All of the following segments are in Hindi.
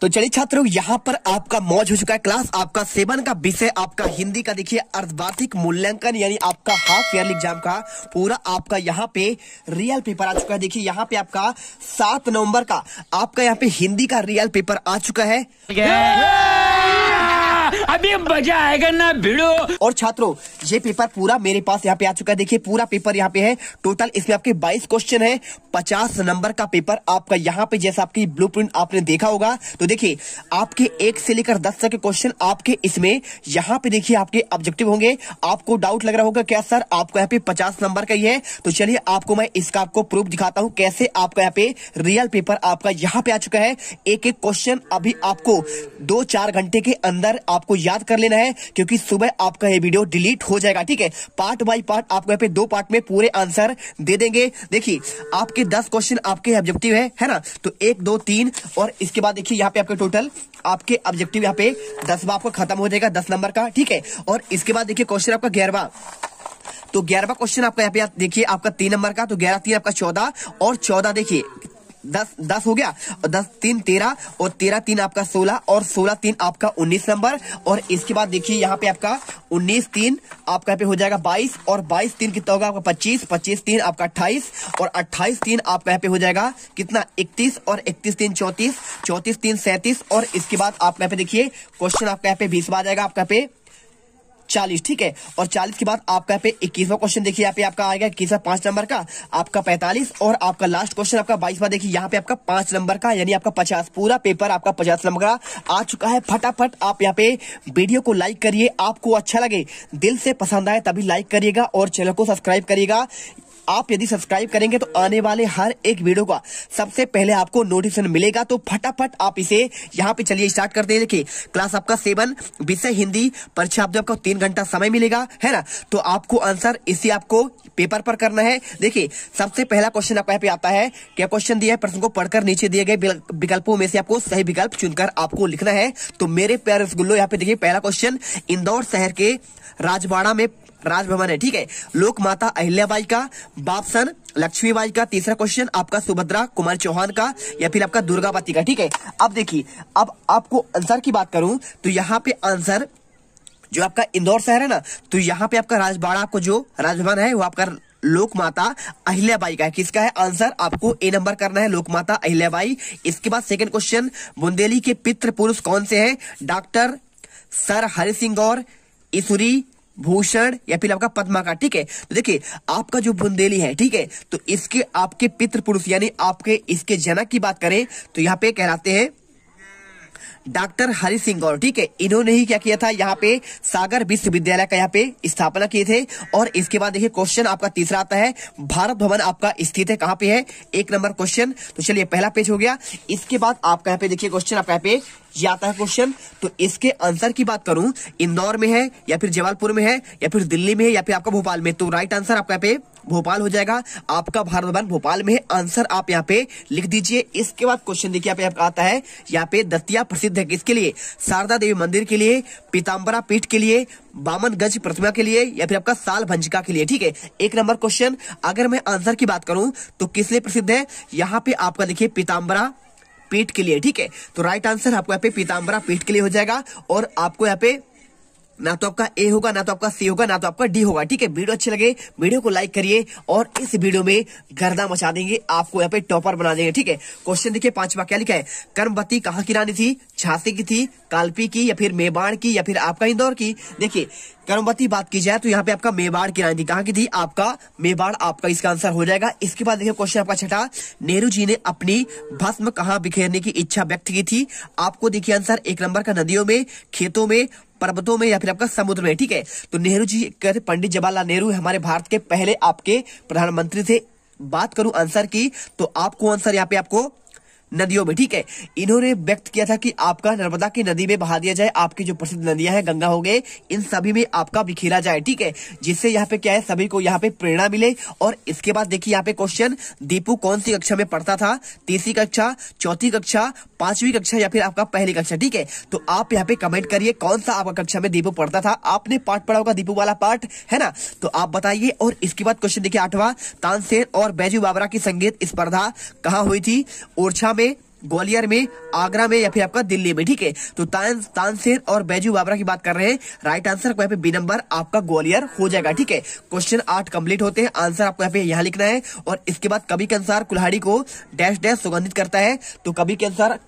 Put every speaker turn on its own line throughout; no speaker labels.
तो चलिए छात्रों यहाँ पर आपका मौज हो चुका है क्लास आपका सेवन का विषय आपका हिंदी का देखिए अर्धवार्षिक मूल्यांकन यानी आपका हाफ ईयरली एग्जाम का पूरा आपका यहाँ पे रियल पेपर आ चुका है देखिए यहाँ पे आपका सात नवंबर का आपका यहाँ पे हिंदी का रियल पेपर आ चुका है yeah! Yeah! अभी मजा आएगा ना भिड़ो और छात्रों ये पेपर पूरा मेरे पास यहाँ पे आ चुका है देखिए पूरा पेपर यहाँ पे है टोटल इसमें आपके 22 क्वेश्चन है 50 नंबर का पेपर आपका यहाँ पे जैसा आपकी ब्लूप्रिंट आपने देखा होगा तो देखिए आपके एक से लेकर दस तक के क्वेश्चन आपके इसमें यहाँ पे देखिए आपके ऑब्जेक्टिव होंगे आपको डाउट लग रहा होगा क्या सर आपको यहाँ पे पचास नंबर का ही है तो चलिए आपको मैं इसका आपको प्रूफ दिखाता हूँ कैसे आपका यहाँ पे रियल पेपर आपका यहाँ पे आ चुका है एक एक क्वेश्चन अभी आपको दो चार घंटे के अंदर आपको याद कर लेना है क्योंकि सुबह आपका ये वीडियो डिलीट हो जाएगा ठीक है पार्ट बाय पार्ट आपको यहाँ पे दो पार्ट में पूरे आंसर दे देंगे देखिए आपके दस क्वेश्चन आपके ऑब्जेक्टिव है है ना तो एक दो तीन और इसके बाद देखिए यहाँ पे आपके टोटल आपके ऑब्जेक्टिव यहाँ पे दसवा आपका खत्म हो जाएगा दस नंबर का ठीक है और इसके बाद देखिए क्वेश्चन आपका ग्यारहवा तो ग्यारहवा क्वेश्चन आपका यहाँ पे देखिए आपका तीन नंबर का तो ग्यारह तीन आपका चौदह और चौदह देखिए दस दस हो गया और दस तीन तेरह और तेरह तीन आपका सोलह और सोलह तीन आपका उन्नीस नंबर और इसके बाद देखिए यहाँ पे आपका उन्नीस तीन आपका यहाँ पे हो जाएगा बाईस और बाईस तीन कितना होगा आपका पच्चीस पच्चीस तीन आपका अट्ठाईस और अट्ठाईस तीन आपका यहाँ पे हो जाएगा कितना इकतीस और इकतीस तीन चौतीस चौतीस तीन सैंतीस और इसके बाद आपका यहाँ पे देखिए क्वेश्चन आपका यहाँ पे बीस आ जाएगा आपका यहाँ पे चालीस ठीक है और चालीस के बाद आपका पे इक्कीसवा क्वेश्चन देखिए यहाँ पे आपका आएगा इक्कीसवा पांच नंबर का आपका पैंतालीस और आपका लास्ट क्वेश्चन आपका बाईसवा देखिए यहाँ पे आपका पांच नंबर का यानी आपका पचास पूरा पेपर आपका पचास नंबर का आ चुका है फटाफट आप यहाँ पे वीडियो को लाइक करिए आपको अच्छा लगे दिल से पसंद आए तभी लाइक करिएगा और चैनल को सब्सक्राइब करिएगा आप यदि सब्सक्राइब करेंगे तो आने वाले हर एक वीडियो का सबसे पहले आपको नोटिफिकेशन मिलेगा तो फटाफट आप इसे यहाँ पे चलिए स्टार्ट करते हैं देखिए क्लास आपका सेवन विषय हिंदी परीक्षा आपको आपको तीन घंटा समय मिलेगा है ना तो आपको आंसर इसी आपको पेपर पर करना है देखिए सबसे पहला क्वेश्चन आपका यहाँ पे आता है क्या क्वेश्चन दिया है प्रश्न को पढ़कर नीचे दिए गए विकल्पों में से आपको सही विकल्प चुनकर आपको लिखना है तो मेरे प्यारे गुल्लो यहाँ पे देखिए पहला क्वेश्चन इंदौर शहर के राजवाड़ा में राजभवन है ठीक है लोक माता अहिल्याबाई का बापसन लक्ष्मीबाई का तीसरा क्वेश्चन आपका सुभद्रा कुमार चौहान का या फिर आपका दुर्गावती का ठीक है अब देखिए अब आपको आंसर की बात करूं तो यहाँ पे आंसर जो आपका इंदौर शहर है ना तो यहाँ पे आपका राजबाड़ा को जो राजभवन है वो आपका लोक माता अहिल्याबाई का है किसका है आंसर आपको ए नंबर करना है लोक माता अहिल्याबाई इसके बाद सेकंड क्वेश्चन बुंदेली के पितृ पुरुष कौन से हैं डॉक्टर सर हरि सिंह गौर ईसुरी भूषण या फिर आपका पद्मा का ठीक है तो देखिए आपका जो बुंदेली है ठीक है तो इसके आपके पितृपुरुष यानी आपके इसके जनक की बात करें तो यहाँ पे कहलाते हैं डॉक्टर हरि सिंह गौर ठीक है इन्होंने ही क्या किया था यहाँ पे सागर विश्वविद्यालय का यहाँ पे स्थापना किए थे और इसके बाद देखिए क्वेश्चन आपका तीसरा आता है भारत भवन आपका स्थित है कहाँ पे है एक नंबर क्वेश्चन तो चलिए पहला पेज हो गया इसके बाद आपका यहाँ पे देखिए क्वेश्चन आपका यहाँ पे ये आता है क्वेश्चन तो इसके आंसर की बात करूं इंदौर में है या फिर जबलपुर में है या फिर दिल्ली में है या फिर आपका भोपाल में तो राइट आंसर आपका पे भोपाल हो जाएगा आपका भारत भवन भोपाल में है आंसर आप यहाँ पे लिख दीजिए इसके बाद क्वेश्चन देखिए यहाँ पे आता है यहाँ पे दतिया प्रसिद्ध है किसके लिए शारदा देवी मंदिर के लिए पीताम्बरा पीठ के लिए बामनगंज प्रतिमा के लिए या फिर आपका साल भंजिका के लिए ठीक है एक नंबर क्वेश्चन अगर मैं आंसर की बात करूं तो किस लिए प्रसिद्ध है यहाँ पे आपका देखिए पीताम्बरा पेट के लिए ठीक है तो राइट आंसर आपको यहाँ पे पीताम्बरा पेट के लिए हो जाएगा और आपको यहाँ पे ना तो आपका ए होगा ना तो आपका सी होगा ना तो आपका डी होगा ठीक है वीडियो अच्छे लगे वीडियो को लाइक करिए और इस वीडियो में गर्दा मचा देंगे आपको यहाँ पे टॉपर बना देंगे ठीक है क्वेश्चन देखिए पांचवा क्या लिखा है कर्मवती कहाँ की रानी थी झांसी की थी कालपी की या फिर मेवाड़ की या फिर आपका इंदौर की देखिए कर्मवती बात की जाए तो यहाँ पे आपका मेवाड़ की रानी कहाँ की थी आपका मेवाड़ आपका इसका आंसर हो जाएगा इसके बाद देखिए क्वेश्चन आपका छठा नेहरू जी ने अपनी भस्म कहाँ बिखेरने की इच्छा व्यक्त की थी आपको देखिए आंसर एक नंबर का नदियों में खेतों में पर्वतों में या फिर आपका समुद्र में ठीक है तो नेहरू जी कहते पंडित जवाहरलाल नेहरू हमारे भारत के पहले आपके प्रधानमंत्री थे बात करूं आंसर की तो आपको आंसर यहाँ पे आपको नदियों में ठीक है इन्होंने व्यक्त किया था कि आपका नर्मदा की नदी में बहा दिया जाए आपकी जो प्रसिद्ध नदियां हैं गंगा हो गए इन सभी में आपका बिखेरा जाए ठीक है जिससे यहाँ पे क्या है सभी को यहाँ पे प्रेरणा मिले और इसके बाद देखिए यहाँ पे क्वेश्चन दीपू कौन सी कक्षा में पढ़ता था तीसरी कक्षा चौथी कक्षा पांचवी कक्षा या फिर आपका पहली कक्षा ठीक है तो आप यहाँ पे कमेंट करिए कौन सा आपका कक्षा में दीपू पढ़ता था आपने पाठ पढ़ा होगा दीपू वाला पाठ है ना तो आप बताइए और इसके बाद क्वेश्चन देखिए आठवा तानसेन और बैजू बाबरा की संगीत स्पर्धा कहा हुई थी ओरछा में ग्वालियर में आगरा में या फिर आपका दिल्ली में ठीक है तो तान तानसेन और बैजू बाबरा की बात कर रहे हैं राइट आंसर यहाँ पे बी नंबर आपका ग्वालियर हो जाएगा ठीक है क्वेश्चन आठ कंप्लीट होते हैं आंसर आपको यहाँ पे यहाँ लिखना है और इसके बाद कभी के अनुसार कुल्हाड़ी को डैश डैश सुगंधित करता है तो कभी के अनुसार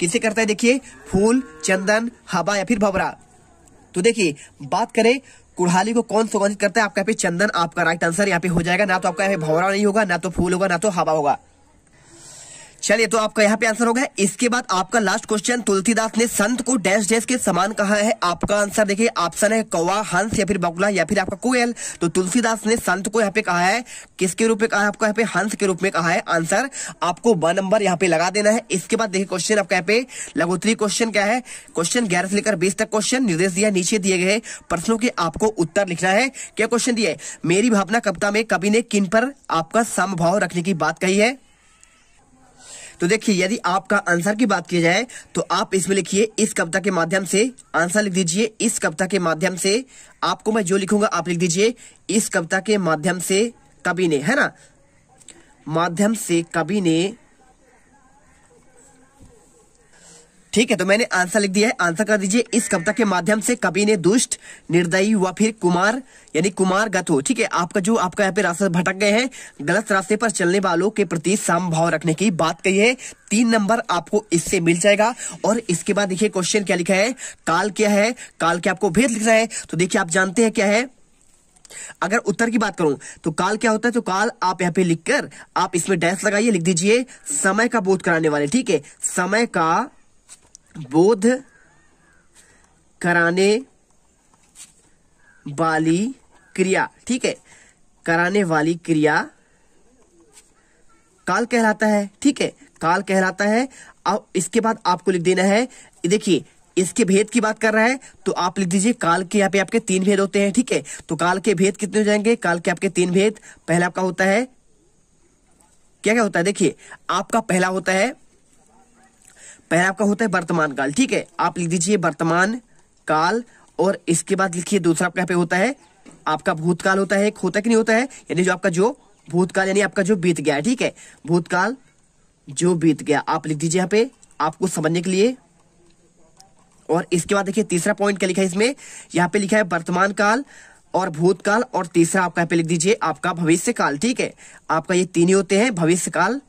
किसे करता है देखिए फूल चंदन हवा या फिर भवरा तो देखिए बात करें कुड़हाली को कौन सुगंधित करता है आपका यहाँ पे चंदन आपका राइट आंसर यहाँ पे हो जाएगा ना तो आपका यहाँ पे भवरा नहीं होगा ना तो फूल होगा ना तो हवा होगा चलिए तो आपका यहाँ पे आंसर हो गया इसके बाद आपका लास्ट क्वेश्चन तुलसीदास ने संत को डैश डैश के समान कहा है आपका आंसर देखिए ऑप्शन है कौवा हंस या फिर बगुला या फिर आपका कोयल तो तुलसीदास ने संत को यहाँ पे कहा है किसके रूप में कहा है आपका यहाँ पे हंस के रूप में कहा है आंसर आपको वन नंबर यहाँ पे लगा देना है इसके बाद देखिए क्वेश्चन आपका यहाँ पे लघुतरी क्वेश्चन क्या है क्वेश्चन ग्यारह से लेकर बीस तक क्वेश्चन निर्देश दिया नीचे दिए गए प्रश्नों के आपको उत्तर लिखना है क्या क्वेश्चन दिए मेरी भावना कविता में कवि ने किन पर आपका समभाव रखने की बात कही है तो देखिए यदि आपका आंसर की बात की जाए तो आप इसमें लिखिए इस कविता के माध्यम से आंसर लिख दीजिए इस कविता के माध्यम से आपको मैं जो लिखूंगा आप लिख दीजिए इस कविता के माध्यम से कवि ने है ना माध्यम से कवि ने ठीक है तो मैंने आंसर लिख दिया है आंसर कर दीजिए इस कविता के माध्यम से कवि ने दुष्ट निर्दयी व फिर कुमार यानी कुमार गतो ठीक है आपका जो आपका यहाँ पे रास्ता भटक गए हैं गलत रास्ते पर चलने वालों के प्रति समभाव रखने की बात कही है तीन नंबर आपको इससे मिल जाएगा और इसके बाद देखिए क्वेश्चन क्या लिखा है काल क्या है काल क्या आपको भेद लिख रहा है तो देखिए आप जानते हैं क्या है अगर उत्तर की बात करूं तो काल क्या होता है तो काल आप यहाँ पे लिखकर आप इसमें डैश लगाइए लिख दीजिए समय का बोध कराने वाले ठीक है समय का बोध कराने वाली क्रिया ठीक है कराने वाली क्रिया काल कहलाता है ठीक है काल कहलाता है अब इसके बाद आपको लिख देना है देखिए इसके भेद की बात कर रहा है तो आप लिख दीजिए काल के यहाँ पे आपके तीन भेद होते हैं ठीक है तो काल के भेद कितने हो जाएंगे काल के आपके तीन भेद पहला आपका होता है क्या क्या होता है देखिए आपका पहला होता है पहला आपका होता है वर्तमान काल ठीक है आप लिख दीजिए वर्तमान काल और इसके बाद लिखिए दूसरा आपका यहाँ पे होता है आपका भूतकाल होता है एक होता कि नहीं होता है यानी जो आपका जो भूतकाल यानी आपका जो बीत गया ठीक है भूतकाल जो बीत गया आप लिख दीजिए यहाँ पे आपको समझने के लिए और इसके बाद देखिए तीसरा पॉइंट क्या लिखा है इसमें यहाँ पे लिखा है वर्तमान काल और भूतकाल और तीसरा आपका यहाँ पे लिख दीजिए आपका भविष्य काल ठीक है आपका ये तीन ही होते हैं भविष्य काल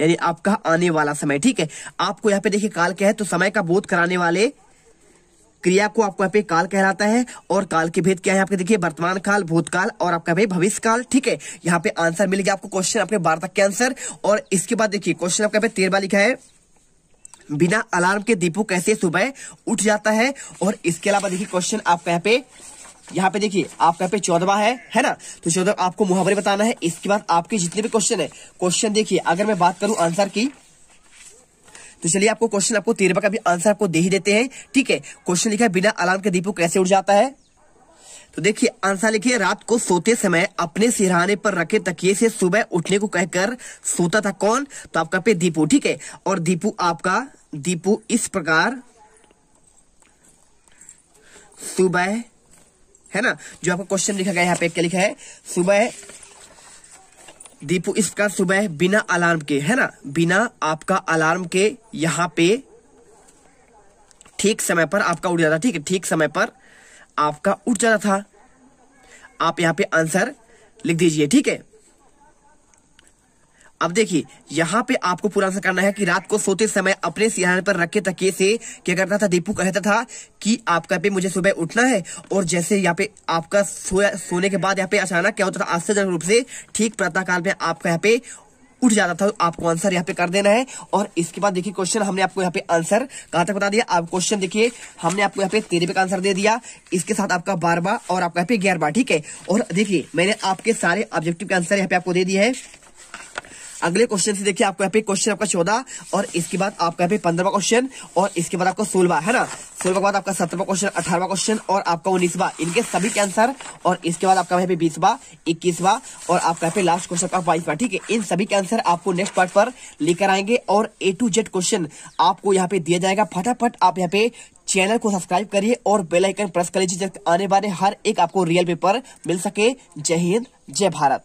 यानी आपका आने वाला समय ठीक है आपको यहाँ पे देखिए काल क्या है तो समय का बोध कराने वाले क्रिया को आपको यहाँ पे काल कहलाता है और काल के भेद क्या है आपके देखिए वर्तमान काल भूतकाल और आपका भाई भविष्य काल ठीक है यहाँ पे आंसर मिल गया आपको क्वेश्चन आपके बारह तक के आंसर और इसके बाद देखिए क्वेश्चन आपका पे तेरहवा लिखा है बिना अलार्म के दीपू कैसे सुबह उठ जाता है और इसके अलावा देखिए क्वेश्चन आपका यहाँ पे यहाँ पे देखिए आपका पे चौदवा है है ना तो चौदह आपको मुहावरे बताना है इसके बाद आपके जितने भी क्वेश्चन है क्वेश्चन देखिए अगर मैं बात करूं आंसर की तो चलिए आपको क्वेश्चन आपको तेरह का भी आंसर आपको दे ही देते हैं ठीक है क्वेश्चन लिखा है बिना अलार्म के दीपू कैसे उठ जाता है तो देखिए आंसर लिखिए रात को सोते समय अपने सिराने पर रखे तकिए से सुबह उठने को कहकर सोता था कौन तो आपका पे दीपू ठीक है और दीपू आपका दीपू इस प्रकार सुबह है ना जो आपको क्वेश्चन लिखा गया यहाँ पे क्या लिखा है सुबह दीपू इस प्रकार सुबह बिना अलार्म के है ना बिना आपका अलार्म के यहाँ पे ठीक समय पर आपका उठ जाता ठीक है ठीक समय पर आपका उठ जाता था आप यहाँ पे आंसर लिख दीजिए ठीक है अब देखिए यहाँ पे आपको पूरा आंसर करना है कि रात को सोते समय अपने सिहाने पर रखे तकिए से क्या करता था दीपू कहता था कि आपका पे मुझे सुबह उठना है और जैसे यहाँ पे आपका सोया सोने के बाद यहाँ पे अचानक क्या होता था आश्चर्यजनक रूप से ठीक प्रातः काल में आपका यहाँ पे उठ जाता था आपको आंसर यहाँ पे कर देना है और इसके बाद देखिए क्वेश्चन हमने आपको यहाँ पे आंसर कहाँ तक बता दिया आप क्वेश्चन देखिए हमने आपको यहाँ पे तेरह का आंसर दे दिया इसके साथ आपका बारवा और आपका यहाँ पे ग्यारहवा ठीक है और देखिए मैंने आपके सारे ऑब्जेक्टिव के आंसर यहाँ पे आपको दे दिया है अगले क्वेश्चन से देखिए आपको यहाँ पे क्वेश्चन आपका चौदह और इसके बाद आपका यहाँ पे पंद्रहवा क्वेश्चन और इसके बाद आपका सोलवा है ना सोलवा के बाद आपका सत्रवा क्वेश्चन अठारवा क्वेश्चन और आपका उन्नीसवा इनके सभी के आंसर और इसके बाद आपका यहाँ पे बीसवा इक्कीसवा और आपका यहाँ पे लास्ट क्वेश्चन का बाईसवा ठीक है इन सभी के आंसर आपको नेक्स्ट पार्ट पर लेकर आएंगे और ए टू जेड क्वेश्चन आपको यहाँ पे दिया जाएगा फटाफट आप यहाँ पे चैनल को सब्सक्राइब करिए और बेल आइकन प्रेस कर लीजिए आने वाले हर एक आपको रियल पेपर मिल सके जय हिंद जय भारत